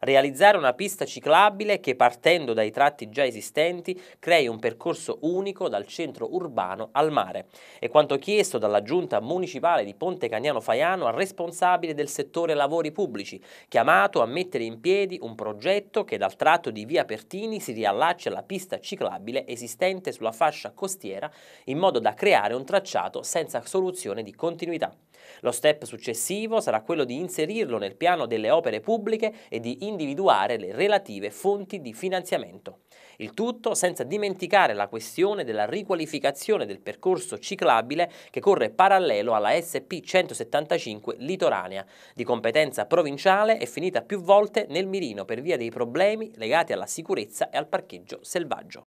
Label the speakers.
Speaker 1: realizzare una pista ciclabile che partendo dai tratti già esistenti crei un percorso unico dal centro urbano al mare. È quanto chiesto dalla giunta municipale di Ponte Cagnano Faiano al responsabile del settore lavori pubblici, chiamato a mettere in piedi un progetto che dal tratto di via Pertini si riallaccia alla pista ciclabile esistente sulla fascia costiera in modo da creare un tracciato senza soluzione di continuità. Lo step successivo sarà quello di inserirlo nel piano delle opere pubbliche e di individuare le relative fonti di finanziamento. Il tutto senza dimenticare la questione della riqualificazione del percorso ciclabile che corre parallelo alla SP 175 litoranea, di competenza provinciale e finita più volte nel mirino per via dei problemi legati alla sicurezza e al parcheggio selvaggio.